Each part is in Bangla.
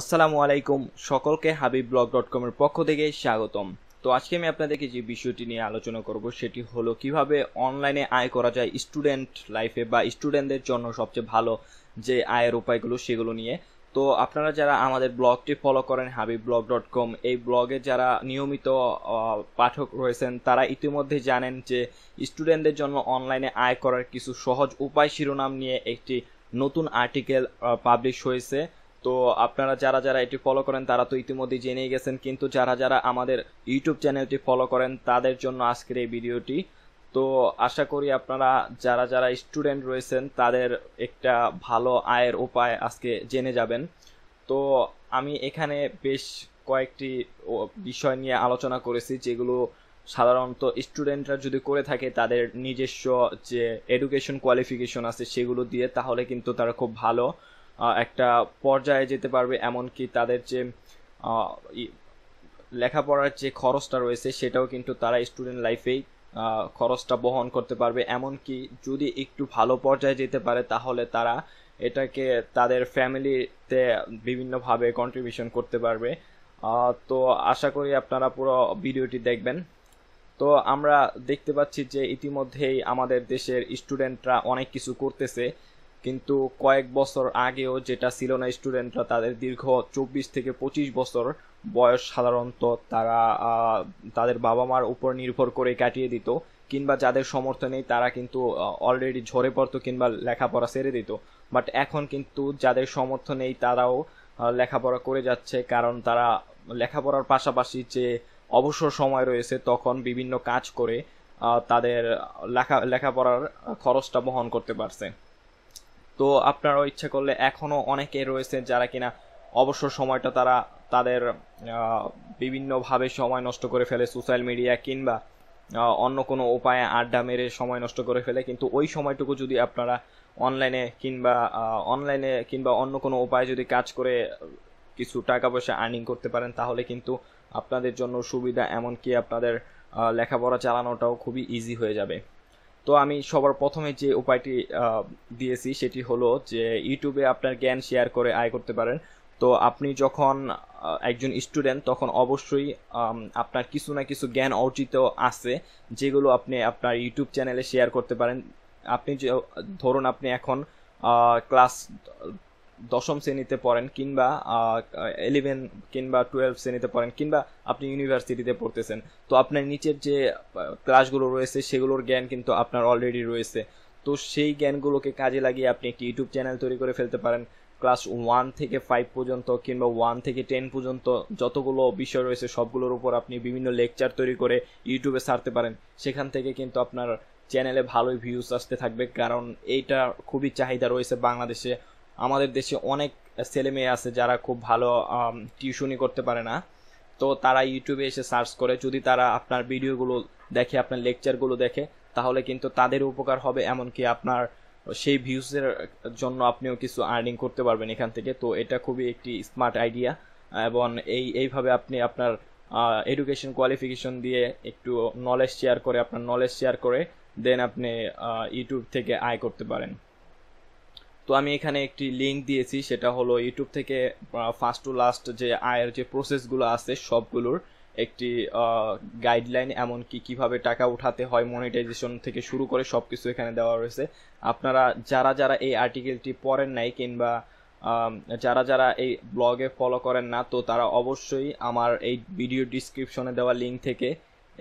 আসসালামু আলাইকুম সকলকে হাবিব ব্লগ ডট কমের পক্ষ থেকে স্বাগতম তো আজকে আমি আপনাদেরকে যে বিষয়টি নিয়ে আলোচনা করব সেটি হলো কিভাবে অনলাইনে আয় করা যায় স্টুডেন্ট লাইফে বা স্টুডেন্টদের জন্য সবচেয়ে ভালো যে আয়ের উপায়গুলো সেগুলো নিয়ে তো আপনারা যারা আমাদের ব্লগটি ফলো করেন হাবিব ব্লগ ডট কম এই ব্লগে যারা নিয়মিত পাঠক রয়েছেন তারা ইতিমধ্যে জানেন যে স্টুডেন্টদের জন্য অনলাইনে আয় করার কিছু সহজ উপায় শিরোনাম নিয়ে একটি নতুন আর্টিকেল পাবলিশ হয়েছে তো আপনারা যারা যারা এটি ফলো করেন তারা তো ইতিমধ্যে জেনেই গেছেন কিন্তু যারা যারা আমাদের ইউটিউব চ্যানেলটি ফলো করেন তাদের জন্য আজকের এই ভিডিওটি তো আশা করি আপনারা যারা যারা স্টুডেন্ট রয়েছেন তাদের একটা ভালো আয়ের উপায় আজকে জেনে যাবেন তো আমি এখানে বেশ কয়েকটি বিষয় নিয়ে আলোচনা করেছি যেগুলো সাধারণত স্টুডেন্টরা যদি করে থাকে তাদের নিজস্ব যে এডুকেশন কোয়ালিফিকেশন আছে সেগুলো দিয়ে তাহলে কিন্তু তারা খুব ভালো একটা পর্যায়ে যেতে পারবে এমনকি তাদের যে লেখাপড়ার যে খরচটা রয়েছে সেটাও কিন্তু তারা স্টুডেন্ট লাইফেই খরচটা বহন করতে পারবে এমনকি যদি একটু ভালো পর্যায়ে যেতে পারে তাহলে তারা এটাকে তাদের ফ্যামিলিতে বিভিন্নভাবে কন্ট্রিবিউশন করতে পারবে তো আশা করি আপনারা পুরো ভিডিওটি দেখবেন তো আমরা দেখতে পাচ্ছি যে ইতিমধ্যেই আমাদের দেশের স্টুডেন্টরা অনেক কিছু করতেছে কিন্তু কয়েক বছর আগেও যেটা ছিল না স্টুডেন্টরা তাদের দীর্ঘ চব্বিশ থেকে পঁচিশ বছর বয়স সাধারণত তারা তাদের বাবা মার উপর নির্ভর করে কাটিয়ে দিত কিংবা যাদের নেই তারা কিন্তু অলরেডি ঝরে পড়তো কিংবা লেখাপড়া সেরে দিত বাট এখন কিন্তু যাদের সমর্থনেই তারাও লেখাপড়া করে যাচ্ছে কারণ তারা লেখাপড়ার পাশাপাশি যে অবসর সময় রয়েছে তখন বিভিন্ন কাজ করে তাদের লেখা লেখাপড়ার খরচটা বহন করতে পারছে তো আপনারাও ইচ্ছা করলে এখনও অনেকে রয়েছে যারা কিনা অবসর সময়টা তারা তাদের বিভিন্নভাবে সময় নষ্ট করে ফেলে সোশ্যাল মিডিয়া কিংবা অন্য কোনো উপায়ে আড্ডা মেরে সময় নষ্ট করে ফেলে কিন্তু ওই সময়টুকু যদি আপনারা অনলাইনে কিংবা অনলাইনে কিংবা অন্য কোনো উপায়ে যদি কাজ করে কিছু টাকা পয়সা আর্নিং করতে পারেন তাহলে কিন্তু আপনাদের জন্য সুবিধা এমনকি আপনাদের লেখাপড়া চালানোটাও খুবই ইজি হয়ে যাবে তো আমি সবার প্রথমে যে উপায়টি দিয়েছি সেটি হলো যে ইউটিউবে আপনার জ্ঞান শেয়ার করে আয় করতে পারেন তো আপনি যখন একজন স্টুডেন্ট তখন অবশ্যই আপনার কিছু না কিছু জ্ঞান অর্জিত আছে যেগুলো আপনি আপনার ইউটিউব চ্যানেলে শেয়ার করতে পারেন আপনি যে ধরুন আপনি এখন ক্লাস দশম শ্রেণীতে পড়েন কিংবা ইলেভেন কিংবা টুয়েলভ শ্রেণীতে পড়েন কিংবা আপনি ইউনিভার্সিটিতে পড়তেছেন তো আপনার নিচের যে ক্লাসগুলো রয়েছে সেগুলোর জ্ঞান কিন্তু আপনার অলরেডি রয়েছে তো সেই জ্ঞানগুলোকে কাজে লাগিয়ে আপনি একটি ইউটিউব চ্যানেল তৈরি করে ফেলতে পারেন ক্লাস ওয়ান থেকে ফাইভ পর্যন্ত কিংবা ওয়ান থেকে টেন পর্যন্ত যতগুলো বিষয় রয়েছে সবগুলোর উপর আপনি বিভিন্ন লেকচার তৈরি করে ইউটিউবে ছাড়তে পারেন সেখান থেকে কিন্তু আপনার চ্যানেলে ভালোই ভিউজ আসতে থাকবে কারণ এইটা খুবই চাহিদা রয়েছে বাংলাদেশে আমাদের দেশে অনেক ছেলে মেয়ে আছে যারা খুব ভালো টিউশনি করতে পারে না তো তারা ইউটিউবে এসে সার্চ করে যদি তারা আপনার ভিডিওগুলো দেখে আপনার লেকচারগুলো দেখে তাহলে কিন্তু তাদের উপকার হবে এমনকি আপনার সেই ভিউজের জন্য আপনিও কিছু আর্নিং করতে পারবেন এখান থেকে তো এটা খুবই একটি স্মার্ট আইডিয়া এবং এই এইভাবে আপনি আপনার এডুকেশন কোয়ালিফিকেশন দিয়ে একটু নলেজ শেয়ার করে আপনার নলেজ শেয়ার করে দেন আপনি ইউটিউব থেকে আয় করতে পারেন তো আমি এখানে একটি লিঙ্ক দিয়েছি সেটা হলো ইউটিউব থেকে ফার্স্ট টু লাস্ট যে আয়ের যে প্রসেসগুলো আছে সবগুলোর একটি গাইডলাইন এমনকি কিভাবে টাকা উঠাতে হয় মনিটাইজেশন থেকে শুরু করে সব কিছু এখানে দেওয়া রয়েছে আপনারা যারা যারা এই আর্টিকেলটি পড়েন নাই কিংবা যারা যারা এই ব্লগে ফলো করেন না তো তারা অবশ্যই আমার এই ভিডিও ডিসক্রিপশনে দেওয়া লিঙ্ক থেকে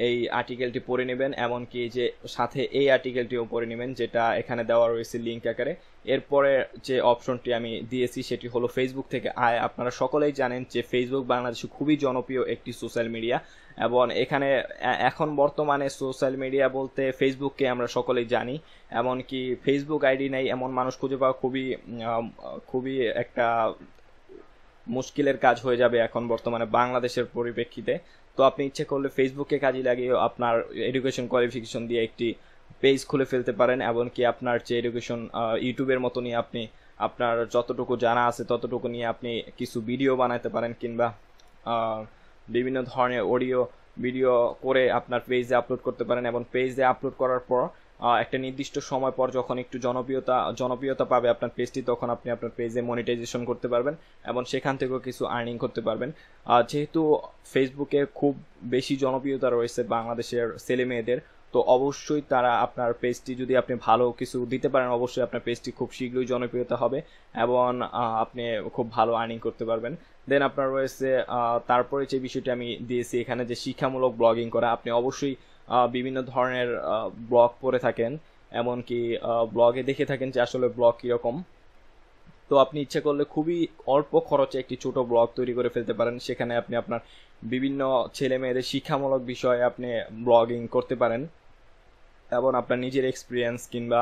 এই আর্টিকেলটি পড়ে নেবেন এমনকি যে সাথে এই আর্টিকেলটিও পড়ে নেবেন যেটা এখানে দেওয়া রয়েছে লিঙ্ক আকারে এরপরে যে অপশনটি আমি দিয়েছি সেটি হলো ফেসবুক থেকে আয় আপনারা সকলেই জানেন যে ফেসবুক বাংলাদেশে খুবই জনপ্রিয় একটি সোশ্যাল মিডিয়া এবং এখানে এখন বর্তমানে সোশ্যাল মিডিয়া বলতে ফেসবুককে আমরা সকলেই জানি এমনকি ফেসবুক আইডি নেই এমন মানুষ খুঁজে পাওয়া খুবই খুবই একটা মুশকিলের কাজ হয়ে যাবে এখন বর্তমানে বাংলাদেশের পরিপ্রেক্ষিতে তো আপনি ইচ্ছে করলে ফেসবুকে কাজে লাগিয়ে আপনার এডুকেশন কোয়ালিফিকেশন দিয়ে একটি পেজ খুলে ফেলতে পারেন এমনকি আপনার যে এডুকেশন ইউটিউবের মতনই আপনি আপনার যতটুকু জানা আছে ততটুকু নিয়ে আপনি কিছু ভিডিও বানাতে পারেন কিংবা বিভিন্ন ধরনের অডিও ভিডিও করে আপনার পেজে আপলোড করতে পারেন এবং পেজে আপলোড করার পর একটা নির্দিষ্ট সময় পর যখন একটু জনপ্রিয়তা জনপ্রিয়তা পাবে আপনার পেজটি তখন আপনি আপনার পেজে মনিটাইজেশন করতে পারবেন এবং সেখান থেকেও কিছু আর্নিং করতে পারবেন যেহেতু ফেসবুকে খুব বেশি জনপ্রিয়তা রয়েছে বাংলাদেশের ছেলে মেয়েদের তো অবশ্যই তারা আপনার পেজটি যদি আপনি ভালো কিছু দিতে পারেন অবশ্যই আপনার পেজটি খুব শীঘ্রই জনপ্রিয়তা হবে এবং আপনি খুব ভালো আর্নিং করতে পারবেন দেন আপনার রয়েছে তারপরে যে বিষয়টি আমি দিয়েছি এখানে যে শিক্ষামূলক ব্লগিং করা আপনি অবশ্যই বিভিন্ন ধরনের ব্লগ পড়ে থাকেন এমনকি ব্লগে দেখে থাকেন যে আসলে ব্লগ কীরকম তো আপনি ইচ্ছে করলে খুবই অল্প খরচে একটি ছোট ব্লগ তৈরি করে ফেলতে পারেন সেখানে আপনি আপনার বিভিন্ন ছেলে মেয়েদের শিক্ষামূলক বিষয়ে আপনি ব্লগিং করতে পারেন এবং আপনার নিজের এক্সপিরিয়েন্স কিংবা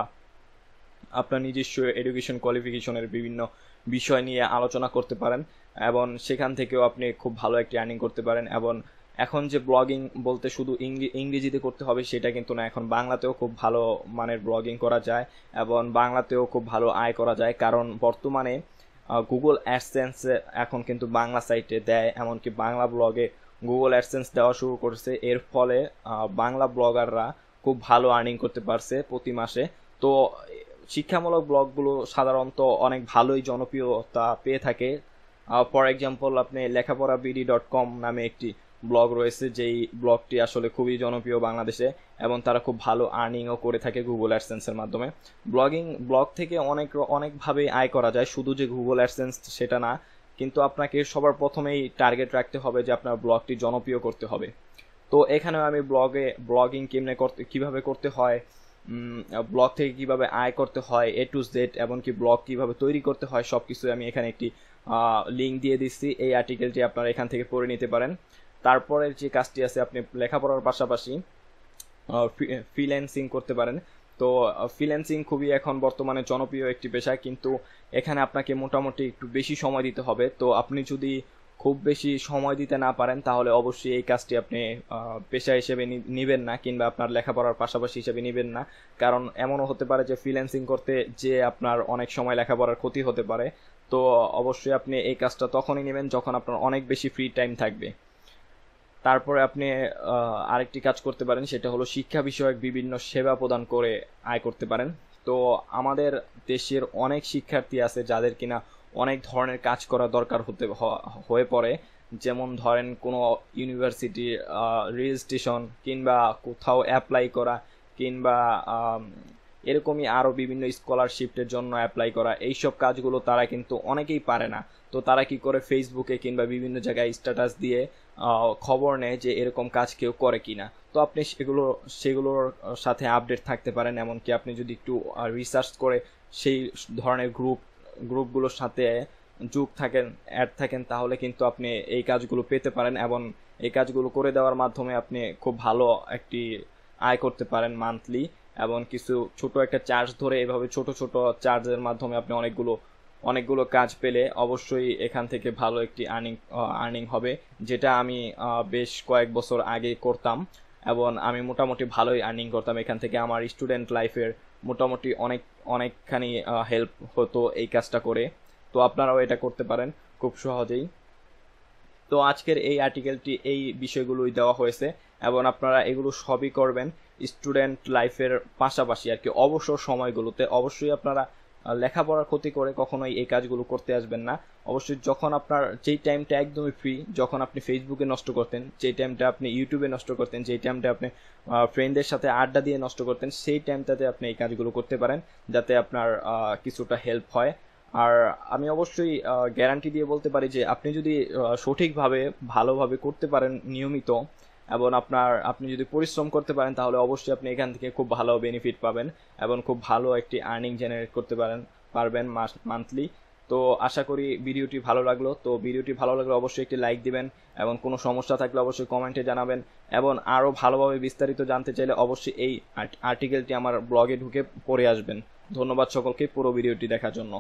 আপনার নিজস্ব এডুকেশন কোয়ালিফিকেশনের বিভিন্ন বিষয় নিয়ে আলোচনা করতে পারেন এবং সেখান থেকেও আপনি খুব ভালো একটি আর্নিং করতে পারেন এবং এখন যে ব্লগিং বলতে শুধু ইংরেজিতে করতে হবে সেটা কিন্তু না এখন বাংলাতেও খুব ভালো মানের ব্লগিং করা যায় এবং বাংলাতেও খুব ভালো আয় করা যায় কারণ বর্তমানে গুগল অ্যাডসেন্স এখন কিন্তু বাংলা সাইটে দেয় এমনকি বাংলা ব্লগে গুগল অ্যাডসেন্স দেওয়া শুরু করেছে এর ফলে বাংলা ব্লগাররা খুব ভালো আর্নিং করতে পারছে প্রতি মাসে তো শিক্ষামূলক ব্লগগুলো সাধারণত অনেক ভালোই জনপ্রিয়তা পেয়ে থাকে ফর এক্সাম্পল আপনি লেখাপড়া বিডি ডট কম নামে একটি ব্লগ রয়েছে যেই ব্লগটি আসলে খুবই জনপ্রিয় বাংলাদেশে এবং তারা খুব ভালো আর্নিংও করে থাকে গুগল অ্যাডসেন্সের মাধ্যমে ব্লগিং ব্লগ থেকে অনেক অনেকভাবেই আয় করা যায় শুধু যে গুগল অ্যাডসেন্স সেটা না কিন্তু আপনাকে সবার প্রথমেই টার্গেট রাখতে হবে যে আপনার ব্লগটি জনপ্রিয় করতে হবে তো এখানেও আমি ব্লগে ব্লগিং কেমনে করতে কীভাবে করতে হয় ব্লগ থেকে কিভাবে আয় করতে হয় এ টু জেড এমনকি ব্লগ কিভাবে তৈরি করতে হয় সব কিছু আমি এখানে একটি লিঙ্ক দিয়ে দিচ্ছি এই আর্টিকেলটি আপনারা এখান থেকে পড়ে নিতে পারেন তারপরে যে কাজটি আছে আপনি লেখাপড়ার পাশাপাশি ফ্রিল্যান্সিং করতে পারেন তো ফ্রিল্যান্সিং খুবই এখন বর্তমানে জনপ্রিয় একটি পেশা কিন্তু এখানে আপনাকে মোটামুটি একটু বেশি সময় দিতে হবে তো আপনি যদি খুব বেশি সময় দিতে না পারেন তাহলে অবশ্যই এই কাজটি আপনি পেশা হিসেবে নেবেন না কিংবা আপনার লেখাপড়ার পাশাপাশি হিসেবে নেবেন না কারণ এমনও হতে পারে যে ফ্রিল্যান্সিং করতে যে আপনার অনেক সময় লেখাপড়ার ক্ষতি হতে পারে তো অবশ্যই আপনি এই কাজটা তখনই নেবেন যখন আপনার অনেক বেশি ফ্রি টাইম থাকবে তারপরে আপনি আরেকটি কাজ করতে পারেন সেটা হলো শিক্ষা বিষয়ক বিভিন্ন সেবা প্রদান করে আয় করতে পারেন তো আমাদের দেশের অনেক শিক্ষার্থী আছে যাদের কিনা অনেক ধরনের কাজ করা দরকার হতে হয়ে পড়ে যেমন ধরেন কোনো ইউনিভার্সিটি রেজিস্ট্রেশন কিংবা কোথাও অ্যাপ্লাই করা কিংবা এরকমই আরও বিভিন্ন স্কলারশিপের জন্য অ্যাপ্লাই করা এইসব কাজগুলো তারা কিন্তু অনেকেই পারে না তো তারা কি করে ফেসবুকে কিংবা বিভিন্ন জায়গায় স্ট্যাটাস দিয়ে খবর নেয় যে এরকম কাজ কেউ করে কি না তো আপনি সেগুলো সেগুলোর সাথে আপডেট থাকতে পারেন এমনকি আপনি যদি একটু রিসার্চ করে সেই ধরনের গ্রুপ গ্রুপগুলোর সাথে যুগ থাকেন অ্যাড থাকেন তাহলে কিন্তু আপনি এই কাজগুলো পেতে পারেন এবং এই কাজগুলো করে দেওয়ার মাধ্যমে আপনি খুব ভালো একটি আয় করতে পারেন মান্থলি এবং কিছু ছোট একটা চার্জ ধরে এভাবে ছোট ছোট চার্জের মাধ্যমে আপনি অনেকগুলো অনেকগুলো কাজ পেলে অবশ্যই এখান থেকে ভালো একটি আর্নিং আর্নিং হবে যেটা আমি বেশ কয়েক বছর আগে করতাম এবং আমি মোটামুটি ভালোই আর্নিং করতাম এখান থেকে আমার স্টুডেন্ট লাইফের মোটামুটি অনেক অনেকখানি হেল্প হতো এই কাজটা করে তো আপনারাও এটা করতে পারেন খুব সহজেই তো আজকের এই আর্টিকেলটি এই বিষয়গুলোই দেওয়া হয়েছে এবং আপনারা এগুলো সবই করবেন স্টুডেন্ট লাইফের পাশাপাশি আর কি অবসর সময়গুলোতে অবশ্যই আপনারা লেখাপড়ার ক্ষতি করে কখনোই এই কাজগুলো করতে আসবেন না অবশ্যই যখন আপনার যেই টাইমটা একদমই ফ্রি যখন আপনি ফেসবুকে নষ্ট করতেন যেই টাইমটা আপনি ইউটিউবে নষ্ট করতেন যেই টাইমটা আপনি ফ্রেন্ডদের সাথে আড্ডা দিয়ে নষ্ট করতেন সেই টাইমটাতে আপনি এই কাজগুলো করতে পারেন যাতে আপনার কিছুটা হেল্প হয় আর আমি অবশ্যই গ্যারান্টি দিয়ে বলতে পারি যে আপনি যদি সঠিকভাবে ভালোভাবে করতে পারেন নিয়মিত এবং আপনার আপনি যদি পরিশ্রম করতে পারেন তাহলে অবশ্যই আপনি এখান থেকে খুব ভালো বেনিফিট পাবেন এবং খুব ভালো একটি আর্নিং জেনারেট করতে পারেন পারবেন মাস মান্থলি তো আশা করি ভিডিওটি ভালো লাগলো তো ভিডিওটি ভালো লাগলে অবশ্যই একটি লাইক দিবেন এবং কোনো সমস্যা থাকলে অবশ্যই কমেন্টে জানাবেন এবং আরও ভালোভাবে বিস্তারিত জানতে চাইলে অবশ্যই এই আর্টিকেলটি আমার ব্লগে ঢুকে পড়ে আসবেন ধন্যবাদ সকলকে পুরো ভিডিওটি দেখার জন্য